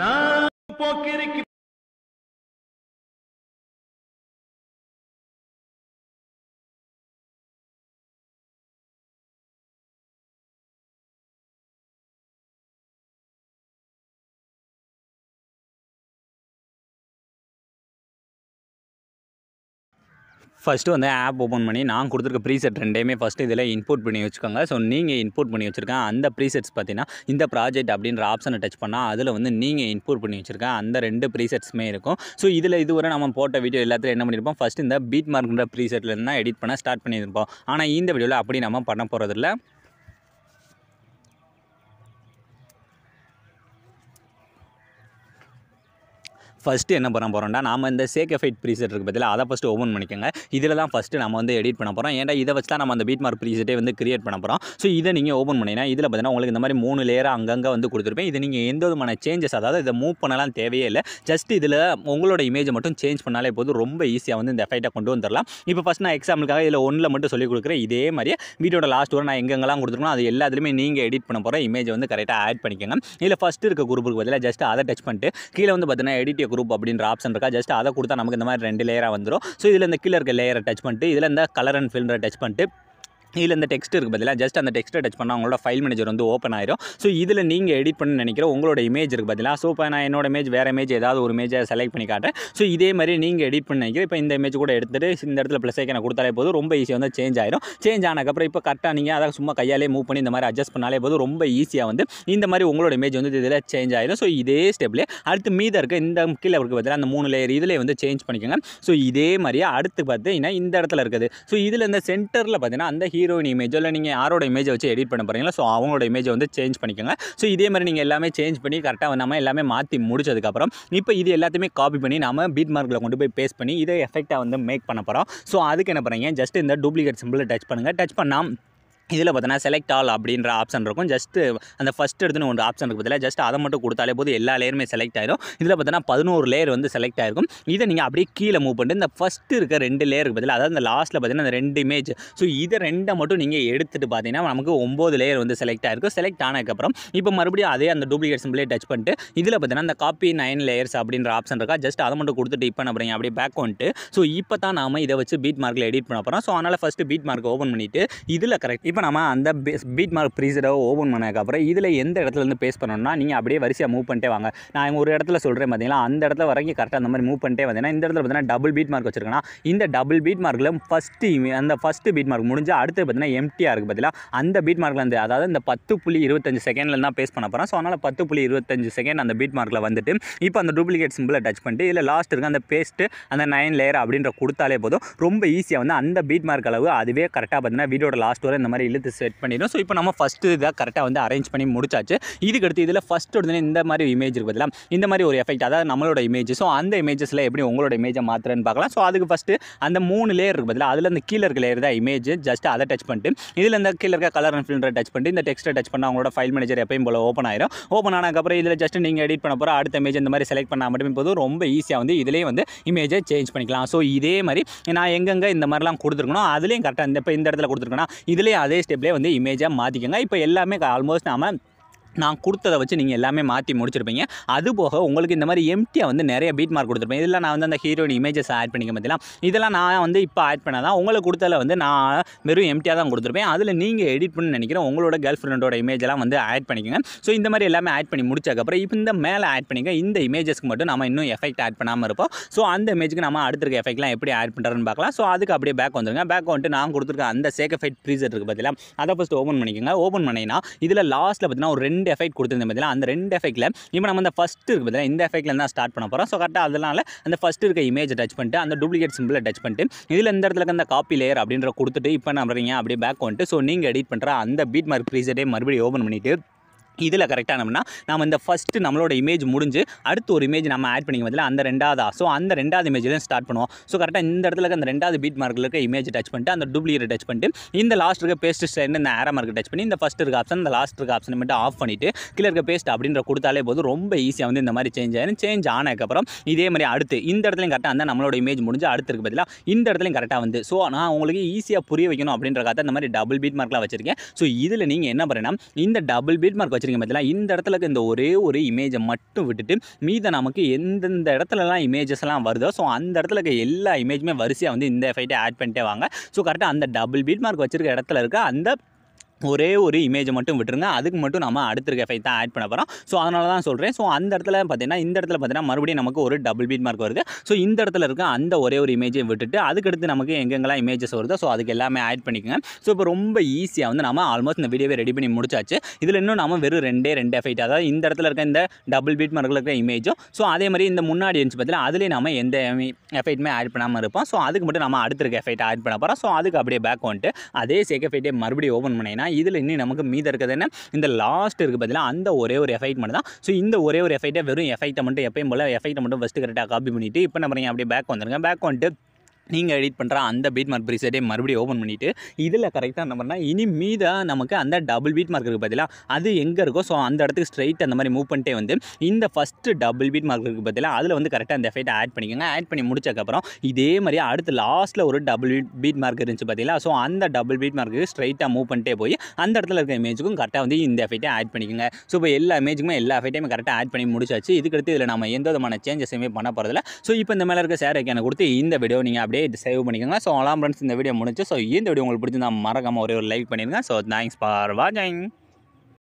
Não, porque ele que first வந்து app open பண்ணி நான் கொடுத்துருக்க ப்ரீசெட் ரெண்டையுமே ஃபஸ்ட்டு இதில் இன்புட் பண்ணி வச்சுக்கோங்க ஸோ நீங்கள் இன்புட் பண்ணி வச்சுருக்கேன் அந்த ப்ரீசெட்ஸ் பார்த்தீங்கன்னா இந்த ப்ராஜெக்ட் அப்படின்ற ஆப்ஷனை டச் பண்ணால் அதில் வந்து நீங்கள் இன்புட் பண்ணி வச்சுருக்கேன் அந்த ரெண்டு ப்ரீசெட்ஸுமே இருக்கும் ஸோ இதில் இதுவரை நம்ம போட்ட வீடியோ எல்லாத்துலையும் என்ன பண்ணியிருப்போம் ஃபஸ்ட்டு இந்த பீட் மார்க்ன்ற ப்ரீசெட்லேருந்து தான் எடிட் பண்ண ஸ்டார்ட் பண்ணியிருப்போம் ஆனால் இந்த வீடியோவில் அப்படி நம்ம பண்ண போகிறதில்ல ஃபஸ்ட்டு என்ன பண்ண போகிறோம்னா நம்ம இந்த சேக் எஃபைட் ப்ரீசெட் இருக்குது பற்றியில் அதை ஃபஸ்ட்டு ஓப்பன் பண்ணிக்கோங்க இதில் தான் ஃபஸ்ட்டு நம்ம வந்து எடிட் பண்ண போகிறோம் ஏன்னா இதை வச்சு தான் நம்ம அந்த பீட் மார்க் ப்ரீசெட்டே வந்து கிரியேட் பண்ண போகிறோம் ஸோ இதை நீங்கள் ஓப்பன் பண்ணிங்கன்னா இதில் பார்த்தீங்கன்னா உங்களுக்கு இந்த மாதிரி மூணு லேயராக அங்கங்கே வந்து கொடுத்துருப்பேன் இது நீங்கள் எந்த விதமான சேஞ்சஸ் அதாவது இதை மூவ் பண்ணலாம் தேவையே இல்லை ஜஸ்ட் இதில் உங்களோட இமேஜை மட்டும் சேஞ்ச் பண்ணாலே போதும் ரொம்ப ஈஸியாக வந்து இந்த எஃபைட்டை கொண்டு வந்துடலாம் இப்போ ஃபஸ்ட் நான் எக்ஸாம்பிளுக்காக இதில் ஒன்றில் மட்டும் சொல்லிக் கொடுக்குறேன் இதே மாதிரியே வீடியோட லாஸ்ட் வரை நான் எங்கெங்கெல்லாம் கொடுத்துருக்கணும் அது எல்லாத்துலேயுமே நீங்கள் எடிட் பண்ண போகிற இமேஜை வந்து கரெக்டாக ஆட் பண்ணிக்கோங்க இதில் ஃபஸ்ட்டு இருக்க குரூப்புக்கு பதிலாக ஜஸ்ட் அதை டச் பண்ணிட்டு கீழே வந்து பார்த்தீங்கன்னா எடிட் குரூப் அப்படின்ற ஆப்ஷன் இருக்கா ஜஸ்ட் அதை கொடுத்தா நமக்கு இந்த மாதிரி ரெண்டு லேயராக வந்துடும் ஸோ இதில் இந்த கீழே இருக்க லேயரை டச் பண்ணிட்டு இதில் இந்த கலர் அண்ட் ஃபில்டரை டச் பண்ணிட்டு இதில் இந்த டெக்ஸ்ட் இருக்குது பதிலாக ஜஸ்ட் அந்த டெக்ஸ்ட்டை டச் பண்ணால் உங்களோட ஃபைல் மேனேஜர் வந்து ஓப்பன் ஆயிரும் ஸோ இதில் நீங்கள் எடிட் பண்ண நினைக்கிற உங்களோட இமேஜ் இருக்குது பதிலாக ஸோ இப்போ நான் என்னோட இமேஜ் வேறு இமேஜ் ஏதாவது ஒரு இமேஜை செலக்ட் பண்ணி காட்டேன் ஸோ இதே மாதிரி நீங்கள் எடிட் பண்ணி நினைக்கிறேன் இப்போ இந்த இமேஜ் கூட எடுத்துகிட்டு இந்த இடத்துல ப்ளஸ் ஐக்கனை கொடுத்தாலே போதும் ரொம்ப ஈஸியாக வந்து சேஞ்ச் ஆயிரும் சேஞ்ச் ஆனதுக்கப்புறம் இப்போ கரெக்டாக நீங்கள் அதை சும்மா கையாலே மூவ் பண்ணி இந்த மாதிரி அட்ஜஸ்ட் பண்ணாலே போதும் ரொம்ப ஈஸியாக வந்து இந்த மாதிரி உங்களோட இமேஜ் வந்து இதில் சேஞ்ச் ஆயிரும் ஸோ இதே ஸ்டெப்லேயே அடுத்து மீத இருக்க இந்த கீழே இருக்க பதிலாக அந்த மூணு லேயர் இதில் வந்து சேஞ்ச் பண்ணிக்கோங்க ஸோ இதே மாதிரியே அடுத்து பார்த்தீங்கன்னா இந்த இடத்துல இருக்குது ஸோ இதில் இந்த சென்டரில் பார்த்தீங்கன்னா அந்த ஹீரோயின் இமேஜோ இல்லை நீங்கள் யாரோட இமேஜை வச்சு எடிட் பண்ண போகிறீங்களோ ஸோ அவங்களோட இமேஜை வந்து சேஞ்ச் பண்ணிக்கோங்க ஸோ இதே மாதிரி நீங்கள் எல்லாமே சேஞ்ச் பண்ணி கரெக்டாக நம்ம எல்லாமே மாற்றி முடிச்சதுக்கப்புறம் இப்போ இது எல்லாத்தையுமே காப்பி பண்ணி நம்ம பீட் மார்க்கில் கொண்டு போய் பேஸ்ட் பண்ணி இதை எஃபெக்டாக வந்து மேக் பண்ண போகிறோம் ஸோ அதுக்கு என்ன பண்ணுறீங்க ஜஸ்ட் இந்த டூப்ளிகேட் சிம்பிளை டச் பண்ணுங்கள் டச் பண்ணால் இதில் பார்த்தோன்னா செலக்ட் ஆல் அப்படின்ற ஆப்ஷன் இருக்கும் ஜஸ்ட்டு அந்த ஃபஸ்ட் எடுத்துன்னு ஒரு ஆப்ஷன் இருக்குது பதிலாக ஜஸ்ட் அதை மட்டும் கொடுத்தாலே போது எல்லா லேயருமே செலக்ட் ஆயிடும் இதில் பார்த்தோன்னா பதினோரு லேயர் வந்து செலக்ட் ஆயிருக்கும் இதை நீங்கள் அப்படியே கீழே மூவ் பண்ணிட்டு இந்த ஃபஸ்ட்டு இருக்க ரெண்டு லேயருக்கு பதிலாக அதாவது இந்த லாஸ்ட்டில் பார்த்தீங்கன்னா அந்த ரெண்டு இமேஜ் ஸோ இதை ரெண்டை மட்டும் நீங்கள் எடுத்துகிட்டு பார்த்தீங்கன்னா நமக்கு ஒம்பது லேயர் வந்து செலக்ட் ஆயிருக்கும் செலக்ட் ஆனதுக்கப்புறம் இப்போ மறுபடியும் அதே அந்த டூப்ளிகேட் சிம்பிளே டச் பண்ணிட்டு இதில் பார்த்தீங்கன்னா அந்த காப்பி நைன் லேயர்ஸ் அப்படின்ற ஆப்ஷன் இருக்கா ஜஸ்ட் அதை மட்டும் கொடுத்துட்டு இப்போ என்ன அப்படியே பேக் வந்துட்டு ஸோ இப்போ தான் நாம இதை வச்சு பீட் மார்க்கில் எடிட் பண்ண போகிறோம் ஸோ அதனால் ஃபஸ்ட்டு பீட் மார்க் ஓப்பன் பண்ணிவிட்டு இதில் கரெக்ட் இப்போ இப்போ நம்ம அந்த பீட் மார்க் ப்ரீசரை ஓப்பன் பண்ணதுக்கப்புறம் இதில் எந்த இடத்துலேருந்து பேஸ் பண்ணணும்னா நீங்கள் அப்படியே வரிசையாக மூவ் பண்ணிட்டே வாங்க நான் ஒரு இடத்துல சொல்கிறேன் பார்த்தீங்கன்னா அந்த இடத்துல வரைக்கும் கரெக்டாக அந்த மாதிரி மூவ் பண்ணிட்டே வந்தேன்னா இந்த இடத்துல பார்த்தீங்கன்னா டபுள் பீட் மார்க் வச்சிருக்கேன் இந்த டபுள் பீட் மார்க்கில் ஃபஸ்ட்டு அந்த ஃபஸ்ட்டு பீட் மார்க் முடிஞ்சு அடுத்து பார்த்தீங்கன்னா எம்டியாக இருக்குது பார்த்தீங்களா அந்த பீட் மார்க்கில் வந்து அதாவது இந்த பத்து புள்ளி இருபத்தஞ்சு செகண்டில் தான் பேஸ் பண்ண போகிறேன் ஸோ அதனால் பத்து புள்ளி இருபத்தஞ்சு செகண்ட் அந்த பீட் மார்க்கில் வந்துட்டு இப்போ அந்த டூப்ளிகேட் சிம்பிளை டச் பண்ணிட்டு இல்லை லாஸ்ட் இருக்குது அந்த பேஸ்ட்டு அந்த நைன் லேயர் அப்படின்ற கொடுத்தாலே போதும் ரொம்ப ஈஸியாக வந்து அந்த பீட் மார்க் அளவு அதுவே கரெக்டாக பார்த்தீங்கன்னா வீடியோட லாஸ்ட் வரை இந்த மாதிரி இழுத்து செட் பண்ணிடும் ஸோ இப்போ நம்ம ஃபஸ்ட்டு இதாக கரெக்டாக வந்து அரேஞ்ச் பண்ணி முடிச்சாச்சு இதுக்கடுத்து இதில் ஃபஸ்ட் உடனே இந்த மாதிரி இமேஜ் இருக்குது இந்த மாதிரி ஒரு எஃபெக்ட் அதாவது நம்மளோட இமேஜ் ஸோ அந்த இமேஜஸில் எப்படி உங்களோட இமேஜை மாற்றுறேன்னு பார்க்கலாம் ஸோ அதுக்கு ஃபஸ்ட்டு அந்த மூணு லேயர் இருக்குது பதிலாக அதில் அந்த கீழே இருக்க லேயர் தான் இமேஜ் ஜஸ்ட் அதை டச் பண்ணிட்டு இதில் இந்த கீழே இருக்க கலர் அண்ட் ஃபில்டரை டச் பண்ணிட்டு இந்த டெக்ஸ்ட்டை டச் பண்ணால் அவங்களோட ஃபைல் மேனேஜர் எப்பயும் போல் ஓப்பன் ஆயிரும் ஓப்பன் ஆனதுக்கப்புறம் இதில் ஜஸ்ட் நீங்கள் எடிட் பண்ண போகிற அடுத்த இமேஜ் இந்த மாதிரி செலக்ட் பண்ணால் மட்டுமே போதும் ரொம்ப ஈஸியாக வந்து இதிலே வந்து இமேஜை சேஞ்ச் பண்ணிக்கலாம் ஸோ இதே மாதிரி நான் எங்கெங்கே இந்த மாதிரிலாம் கொடுத்துருக்கணும் அதுலேயும் கரெக்டாக இந்த இப்போ இந்த இடத்துல கொடுத்துருக்கணும் இதுலேயே அதே ஸ்டெப்லேயே வந்து இமேஜாக மாற்றிக்கோங்க இப்போ எல்லாமே ஆல்மோஸ்ட் நாம் நான் கொடுத்ததை வச்சு நீங்கள் எல்லாமே மாற்றி முடிச்சிருப்பீங்க அது போக உங்களுக்கு இந்த மாதிரி எம்டியாக வந்து நிறைய பீட் மார்க் கொடுத்துருப்பேன் இதெல்லாம் நான் வந்து அந்த ஹீரோயின் இமேஜஸ் ஆட் பண்ணிக்க பற்றிலாம் இதெல்லாம் நான் வந்து இப்போ ஆட் தான் உங்களுக்கு கொடுத்ததில் வந்து நான் வெறும் எம்டியாக தான் கொடுத்துருப்பேன் அதில் நீங்கள் எடிட் பண்ணி நினைக்கிறேன் உங்களோட கேர்ள் ஃப்ரெண்டோட இமேஜெல்லாம் வந்து ஆட் பண்ணிக்கங்க ஸோ இந்த மாதிரி எல்லாமே ஆட் பண்ணி முடிச்சதுக்கப்புறம் இப்போ இந்த மேலே ஆட் பண்ணிக்க இந்த இமேஜஸ்க்கு மட்டும் நம்ம இன்னும் எஃபெக்ட் ஆட் பண்ணாமல் இருப்போம் ஸோ அந்த இமேஜுக்கு நம்ம அடுத்திருக்க எஃபெக்ட்லாம் எப்படி ஆட் பண்ணுறதுன்னு பார்க்கலாம் ஸோ அதுக்கு அப்படியே பேக் வந்துருங்க பேக் வந்துட்டு நான் கொடுத்துருக்க அந்த சேக் எஃபெக்ட் ப்ரீசர் இருக்குது பார்த்தீங்களா அதை ஃபஸ்ட்டு ஓப்பன் பண்ணிக்கோங்க ஓப்பன் பண்ணிங்கன்னா இதில் லாஸ்ட்டில் பார்த்தீங்கன்னா ஒரு ரெண்டு ரெண்டு எஃபெக்ட் கொடுத்துருந்தேன் பார்த்தீங்கன்னா அந்த ரெண்டு எஃபெக்ட்டில் இப்போ நம்ம அந்த ஃபஸ்ட் இருக்கு பார்த்தீங்கன்னா இந்த எஃபெக்ட்டில் தான் ஸ்டார்ட் பண்ண போகிறோம் ஸோ கரெக்டாக அதனால் அந்த ஃபஸ்ட் இருக்க இமேஜை டச் பண்ணிட்டு அந்த டூப்ளிகேட் சிம்பிளை டச் பண்ணிட்டு இதில் இந்த இடத்துல அந்த காப்பி லேயர் அப்படின்ற கொடுத்துட்டு இப்போ நம்புறீங்க அப்படியே பேக் வந்துட்டு ஸோ நீங்கள் எடிட் பண்ணுற அந்த பீட் மார்க் ப்ரீசெட்டே மறுபடியும் ஓப்பன் பண்ணிவிட்டு இதில் கரெக்டானோம்னா நம்ம இந்த ஃபஸ்ட்டு நம்மளோட இமேஜ் முடிஞ்சு அடுத்து ஒரு இமேஜ் நம்ம ஆட் பண்ணிக்க பதில் அந்த ரெண்டாவதா ஸோ அந்த ரெண்டாவது இமேஜில் ஸ்டார்ட் பண்ணுவோம் ஸோ கரெக்டாக இந்த இடத்துல அந்த ரெண்டாவது பீட் மார்க்கில் இருக்க இமேஜ் டச் பண்ணிட்டு அந்த டூப்ளிகேட் டச் பண்ணிட்டு இந்த லாஸ்ட் இருக்க பேஸ்ட் ஸ்டைல் இந்த ஆரா மார்க்கை டச் பண்ணி இந்த ஃபஸ்ட் இருக்க ஆப்ஷன் இந்த லாஸ்ட் இருக்க ஆப்ஷன் மட்டும் ஆஃப் பண்ணிவிட்டு கீழே இருக்க பேஸ்ட் அப்படின்ற கொடுத்தாலே போதும் ரொம்ப ஈஸியாக வந்து இந்த மாதிரி சேஞ்ச் ஆகிடும் சேஞ்ச் ஆனதுக்கப்புறம் இதே மாதிரி அடுத்து இந்த இடத்துலையும் கரெக்டாக இருந்தால் நம்மளோட இமேஜ் முடிஞ்சு அடுத்து இருக்க பதிலாக இந்த இடத்துலையும் கரெக்டாக வந்து ஸோ நான் உங்களுக்கு ஈஸியாக புரிய வைக்கணும் அப்படின்ற காத்த இந்த மாதிரி டபுள் பீட் மார்க்லாம் வச்சிருக்கேன் ஸோ இதில் நீங்கள் என்ன பண்ணுறேன்னா இந்த டபுள் பீட் மார்க் வச்சிருக்கேன் வச்சுருக்கேன் பார்த்தீங்களா இந்த இடத்துல இருக்க இந்த ஒரே ஒரு இமேஜை மட்டும் விட்டுட்டு மீத நமக்கு எந்தெந்த இடத்துலலாம் இமேஜஸ்லாம் வருதோ ஸோ அந்த இடத்துல இருக்க எல்லா இமேஜுமே வரிசையாக வந்து இந்த எஃபெக்டை ஆட் பண்ணிட்டே வாங்க ஸோ கரெக்டாக அந்த டபுள் பீட் மார்க் வச்சுருக்க இடத்துல இருக்க அந்த ஒரே ஒரு இமேஜை மட்டும் விட்டுருங்க அதுக்கு மட்டும் நம்ம அடுத்திருக்க எஃபெக்ட் தான் ஆட் பண்ண போகிறோம் ஸோ அதனால தான் சொல்கிறேன் ஸோ அந்த இடத்துல பார்த்தீங்கன்னா இந்த இடத்துல பார்த்தீங்கன்னா மறுபடியும் நமக்கு ஒரு டபுள் பீட் மார்க் வருது ஸோ இந்த இடத்துல இருக்க அந்த ஒரே ஒரு இமேஜையும் விட்டுட்டு அதுக்கடுத்து நமக்கு எங்கெங்கெல்லாம் இமேஜஸ் வருதோ ஸோ அதுக்கு எல்லாமே ஆட் பண்ணிக்கோங்க ஸோ இப்போ ரொம்ப ஈஸியாக வந்து நம்ம ஆல்மோஸ்ட் இந்த வீடியோவை ரெடி பண்ணி முடிச்சாச்சு இதில் இன்னும் நம்ம வெறும் ரெண்டே ரெண்டு எஃபெக்ட் அதாவது இந்த இடத்துல இருக்க இந்த டபுள் பீட் மார்க்கில் இருக்கிற இமேஜும் ஸோ அதே மாதிரி இந்த முன்னாடி இருந்துச்சு பார்த்தீங்கன்னா அதுலேயே நம்ம எந்த எஃபெக்ட்டுமே ஆட் பண்ணாமல் இருப்போம் ஸோ அதுக்கு மட்டும் நம்ம அடுத்திருக்க எஃபெக்ட் ஆட் பண்ண போகிறோம் ஸோ அதுக்கு அப்படியே பேக் வந்துட்டு அதே சேக் எஃபெக்டே மறுபடியும் ஓப்பன் பண்ணிங்கன்னா இதில் இன்னும் நமக்கு மீதம் இருக்கிறது என்ன இந்த லாஸ்ட் இருக்குது பார்த்தீங்கன்னா அந்த ஒரே ஒரு எஃபைட் மட்டும் தான் ஸோ இந்த ஒரே ஒரு எஃபைட்டை வெறும் எஃபைட்டை மட்டும் எப்பயும் போல் எஃபைட்டை மட்டும் ஃபஸ்ட்டு கரெக்டாக காப்பி பண்ணிவிட்டு இப்போ நம்ம அப்படியே பேக் வந்துடுங்க பேக் வந்துட்டு நீங்கள் எடிட் பண்ணுற அந்த பீட் மார்க் ப்ரீசெட்டே மறுபடியும் ஓப்பன் பண்ணிவிட்டு இதில் கரெக்டாக என்ன பண்ணால் இனி மீதாக நமக்கு அந்த டபுள் பீட் மார்க் இருக்குது பதிலாக அது எங்கே இருக்கோ ஸோ அந்த இடத்துக்கு ஸ்ட்ரைட் அந்த மாதிரி மூவ் பண்ணிட்டே வந்து இந்த ஃபஸ்ட்டு டபுள் பீட் மார்க் இருக்குது பதிலாக அதில் வந்து கரெக்டாக அந்த எஃபெக்ட் ஆட் பண்ணிக்கோங்க ஆட் பண்ணி முடிச்சக்கப்புறம் இதே மாதிரி அடுத்து லாஸ்ட்டில் ஒரு டபுள் பீட் பீட் மார்க் இருந்துச்சு பார்த்தீங்களா ஸோ அந்த டபுள் பீட் மார்க்கு ஸ்ட்ரைட்டாக மூவ் பண்ணிட்டே போய் அந்த இடத்துல இருக்க இமேஜுக்கும் கரெக்டாக வந்து இந்த எஃபெக்ட்டை ஆட் பண்ணிக்கோங்க ஸோ இப்போ எல்லா இமேஜுக்குமே எல்லா எஃபெக்ட்டையும் கரெக்டாக ஆட் பண்ணி முடிச்சாச்சு இதுக்கடுத்து இதில் நம்ம எந்த விதமான சேஞ்சஸுமே பண்ண போகிறதில்ல ஸோ இப்போ இந்த மேலே இருக்க சேர் கொடுத்து இந்த வீடியோ நீங்கள் அப்படியே சொல்லி இது சேவ் பண்ணிக்கோங்க ஸோ அலாம் ஃப்ரெண்ட்ஸ் இந்த வீடியோ முடிச்சு ஸோ இந்த வீடியோ உங்களுக்கு பிடிச்சிருந்தா மறக்காமல் ஒரே ஒரு லைக் பண்ணிடுங்க ஸோ தேங்க்ஸ் ஃபார் வாட்சிங்